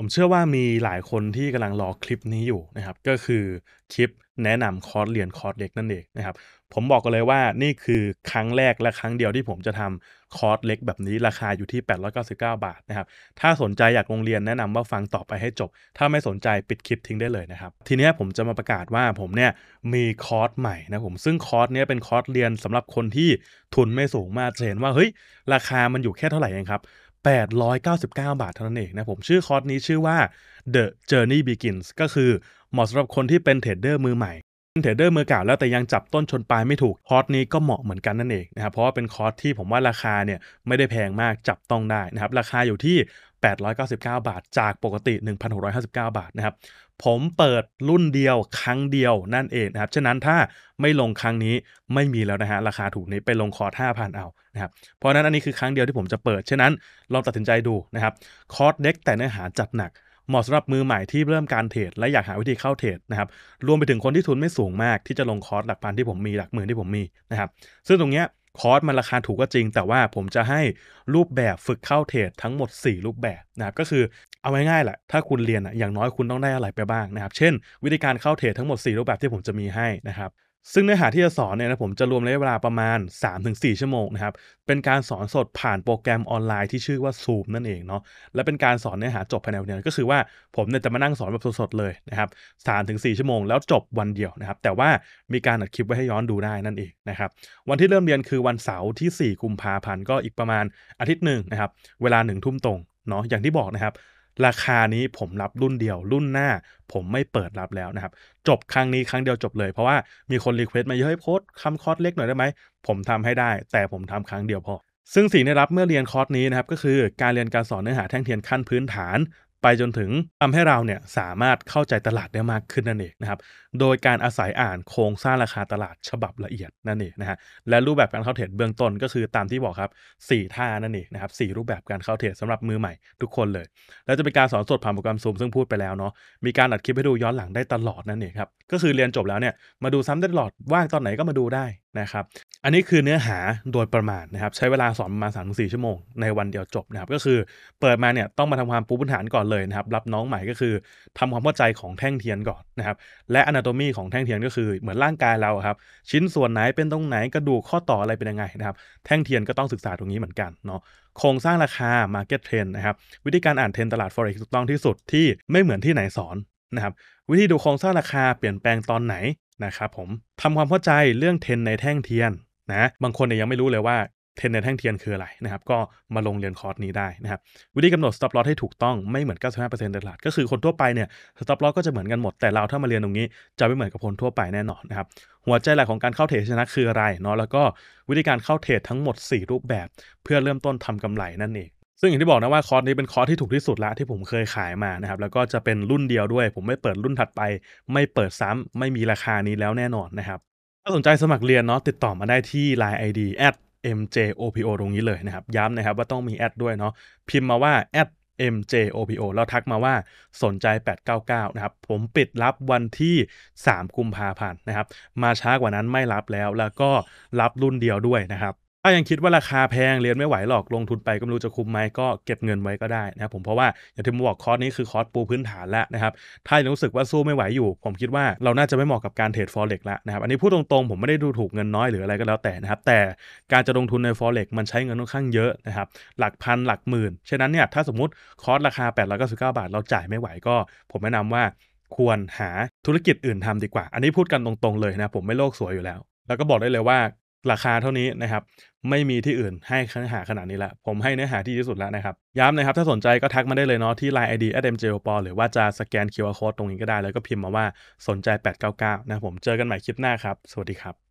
ผมเชื่อว่ามีหลายคนที่กำลังรอคลิปนี้อยู่ นะครับ ก็คือคลิป แนะนำคอร์สเรียนคอร์สเล็กนั่นเองนะครับ ผมบอกกันเลยว่านี่คือครั้งแรกและครั้งเดียวที่ผมจะทำคอร์สเล็ก แบบนี้ราคาอยู่ที่ 899 บาทนะครับถ้าสนใจอยากลงเรียนแนะนำว่าฟังต่อไปให้จบ ถ้าไม่สนใจปิดคลิปทิ้งได้เลยนะครับทีนี้ผมจะมาประกาศว่าผมเนี่ยมีคอร์สใหม่นะผมซึ่งคอร์สเนี้ยเป็นคอร์สเรียนสำหรับคนที่ทุนไม่สูงมากเห็น ว่าเฮ้ยราคามันอยู่แค่เท่าไหร่เองครับ899 บาทเท่านั้นเองนะผมชื่อคอร์สนี้ชื่อว่า The Journey Begins ก็คือเหมาะสำหรับคนที่เป็นเทรดเดอร์มือใหม่เทรดเดอร์มือเก่าแล้วแต่ยังจับต้นชนปลายไม่ถูกคอร์สนี้ก็เหมาะเหมือนกันนั่นเองนะครับเพราะว่าเป็นคอร์สที่ผมว่าราคาเนี่ยไม่ได้แพงมากจับต้องได้นะครับราคาอยู่ที่ 899 บาท จากปกติ 1,659 บาทนะครับผมเปิดรุ่นเดียวครั้งเดียวนั่นเองนะครับฉะนั้นถ้าไม่ลงครั้งนี้ไม่มีแล้วนะฮะราคาถูกนี้ ไปลงคอร์ส5,000 เอานะครับเพราะนั้นอันนี้คือครั้งเดียวที่ผมจะเปิดฉะนั้นลองตัดสินใจดูนะครับคอร์สเด็กแต่เนื้อหาจัดหนักเหมาะสำหรับมือใหม่ที่เริ่มการเทรดและอยากหาวิธีเข้าเทรดนะครับ รวมไปถึงคนที่ทุนไม่สูงมาก ที่จะลงคอร์สหลักพันที่ผมมีหลักหมื่นที่ผมมีนะครับ ซึ่งตรงเนี้ยคอร์สมันราคาถูกก็จริง แต่ว่าผมจะให้รูปแบบฝึกเข้าเทรดทั้งหมด 4 รูปแบบนะครับก็คือเอาไว้ง่ายแหละ ถ้าคุณเรียนอ่ะอย่างน้อยคุณต้องได้อะไรไปบ้างนะครับ เช่น วิธีการเข้าเทรดทั้งหมด4รูปแบบที่ผมจะมีให้นะครับซึ่งเนื้อหาที่จะสอนเนี่ยนะ ผมจะรวมระยะเวลาประมาณ 3-4 ชั่วโมงนะครับ เป็นการสอนสดผ่านโปรแกรมออนไลน์ที่ชื่อว่า Zoom นั่นเองเนาะและเป็นการสอนเนื้อหาจบภายในวันเดียวก็คือว่าผมเนี่ยจะมานั่งสอนแบบสดๆ เลยนะครับ3-4 ชั่วโมง แล้วจบวันเดียวนะครับแต่ว่ามีการอัดคลิปไว้ให้ย้อนดูได้นั่นเองนะครับวันที่เริ่มเรียนคือวันเสาร์ที่ 4กุมภาพันธ์ก็อีกประมาณอาทิตย์หนึ่งนะครับเวลา1ทุ่มตรงเนาะอย่างที่บอกนะครับราคานี้ผมรับรุ่นเดียวรุ่นหน้า ผมไม่เปิดรับแล้วนะครับ จบครั้งนี้ครั้งเดียวจบเลยเพราะว่า มีคนรีเควสต์มาเยอะให้โพสคำคอร์สเล็กหน่อยได้ไหม ผมทำให้ได้ แต่ผมทำครั้งเดียวพอ ซึ่งสิ่งที่ได้รับเมื่อเรียนคอร์สนี้นะครับก็คือการเรียนการสอนเนื้อหาแท่งเทียนขั้นพื้นฐานไปจนถึงทำให้เราเนี่ยสามารถเข้าใจตลาดได้มากขึ้นนั่นเองนะครับโดยการอาศัยอ่านโครงสร้างราคาตลาดฉบับละเอียดนั่นเองนะฮะและรูปแบบการเข้าเทรดเบื้องต้นก็คือตามที่บอกครับ 4 ท่านั่นเองนะครับสรูปแบบการเข้าเทรดสำหรับมือใหม่ทุกคนเลย แล้วจะเป็นการสอนสดผ่านโปรแกรมซูมซึ่งพูดไปแล้วเนาะมีการอัดคลิปให้ดูย้อนหลังได้ตลอดนั่นเองครับก็คือเรียนจบแล้วเนี่ยมาดูซ้ำได้ตลอดว่างตอนไหนก็มาดูได้นะครับ อันนี้คือเนื้อหาโดยประมาณนะครับใช้เวลาสอนประมาณสามสี่ชั่วโมงในวันเดียวจบนะครับก็คือเปิดมาเนี่ยต้องมาทำความปูพื้นฐานก่อนเลยนะครับรับน้องใหม่ก็คือ ทำความเข้าใจของแท่งเทียนก่อนนะครับและอนาโตมีของแท่งเทียนก็คือเหมือนร่างกายเราครับชิ้นส่วนไหนเป็นตรงไหนกระดูกข้อต่ออะไรเป็นยังไงนะครับแท่งเทียนก็ต้องศึกษาตรงนี้เหมือนกันเนาะโครงสร้างราคา Market Trend นะครับวิธีการอ่านเทรนตลาด Forex ถูกต้องที่สุดที่ไม่เหมือนที่ไหนสอนนะครับวิธีดูโครงสร้างราคาเปลี่ยนแปลงตอนไหนนะครับผมทำความเข้าใจเรื่องเทนในแท่งเทียนนะบางคนเนี่ยยังไม่รู้เลยว่าเทนในแท่งเทียนคืออะไรนะครับ ก็มาลงเรียนคอร์สนี้ได้นะครับวิธีกำหนด stop loss ให้ถูกต้องไม่เหมือน 95%ตลาดก็คือคนทั่วไปเนี่ย stop loss ก็จะเหมือนกันหมดแต่เรา ถ้ามาเรียนตรงนี้จะไม่เหมือนกับคนทั่วไปแน่นอนนะครับหัวใจหลักของการเข้าเทรดชนะคืออะไรเนาะแล้วก็วิธีการเข้าเทรดทั้งหมด 4 รูปแบบ เพื่อเริ่มต้นทำกำไรนั่นเองซึ่งอย่างที่บอกนะว่าคอร์สนี้เป็นคอร์สที่ถูกที่สุดละ ที่ผมเคยขายมานะครับ แล้วก็จะเป็นรุ่นเดียวด้วย ผมไม่เปิดรุ่นถัดไป ไม่เปิดซ้ำ ไม่มีราคานี้แล้วแน่นอนนะครับถ้าสนใจสมัครเรียนเนาะติดต่อมาได้ที่ Line ID at mjopo ตรงนี้เลยนะครับ ย้ำนะครับว่าต้องมีแอดด้วยเนาะพิมพ์มาว่า at mjopo แล้วทักมาว่าสนใจ 899นะครับผมปิดรับวันที่ 3 กุมภาพันธ์นะครับมาช้ากว่านั้นไม่รับแล้วแล้วก็รับรุ่นเดียวด้วยนะครับถ้ายังคิดว่าราคาแพงเรียนไม่ไหวหรอกลงทุนไปก็ไม่รู้จะคุ้มไหมก็เก็บเงินไว้ก็ได้นะครับผมเพราะว่าอย่างที่ผมบอกคอร์สนี้คือคอร์สปูพื้นฐานแล้วนะครับถ้ายังรู้สึกว่าสู้ไม่ไหวอยู่ ผมคิดว่า เราน่าจะไม่เหมาะกับการเทรดฟอร็ก e ์ละนะครับอันนี้พูดตรงๆ ผมไม่ได้ดูถูกเงินน้อยหรืออะไรก็แล้วแต่นะครับแต่การจะลงทุนในฟร็ก e ์มันใช้เงินค่อนข้างเยอะนะครับหลักพันหลักหมื่นฉะนั้นเนี่ยถ้าสมมติคอร์สราคา8้าบาท เราจ่ายไม่ไหวก็ ผมแนะนำว่าควรหาธุรกิจอื่นทำดีกว่า อันนี้พูดกันตรงๆเลยนะผมไม่โลกสวยอยู่แล้ว แล้วก็บอกได้เลยว่าราคาเท่านี้นะครับ ไม่มีที่อื่นให้เนื้อหาขนาดนี้ละ ผมให้เนื้อหาที่ดีที่สุดแล้วนะครับ ย้ำนะครับ ถ้าสนใจก็ทักมาได้เลยเนาะที่ Line ID a d m j o p o หรือว่าจะสแกน QR Code ตรงนี้ก็ได้ แล้วก็พิมพ์มาว่าสนใจ 899 นะผมเจอกันใหม่คลิปหน้าครับ สวัสดีครับ